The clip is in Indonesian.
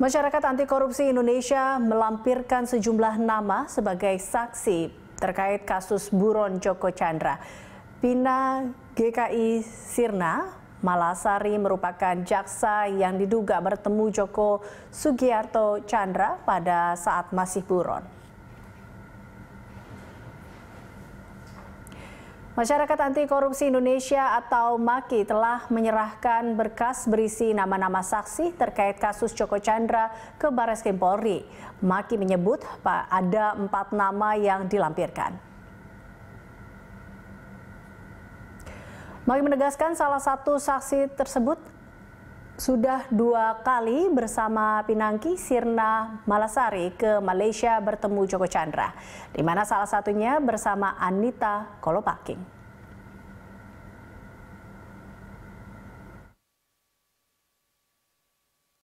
Masyarakat Anti Korupsi Indonesia melampirkan sejumlah nama sebagai saksi terkait kasus buron Joko Chandra. Pina GKI Sirna Malasari merupakan jaksa yang diduga bertemu Joko Sugiarto Chandra pada saat masih buron. Masyarakat Anti Korupsi Indonesia atau MAKI telah menyerahkan berkas berisi nama-nama saksi terkait kasus Joko Chandra ke Baris Krim Polri. MAKI menyebut ada empat nama yang dilampirkan. MAKI menegaskan salah satu saksi tersebut sudah dua kali bersama Pinangki Sirna Malasari ke Malaysia bertemu Joko Chandra, di mana salah satunya bersama Anita Kolopaking.